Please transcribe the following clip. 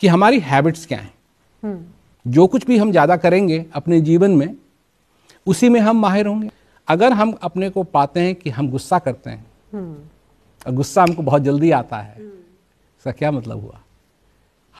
कि हमारी हैबिट्स क्या हैं जो कुछ भी हम ज़्यादा करेंगे अपने जीवन में उसी में हम माहिर होंगे अगर हम अपने को पाते हैं कि हम गुस्सा करते हैं और गुस्सा हमको बहुत जल्दी आता है इसका क्या मतलब हुआ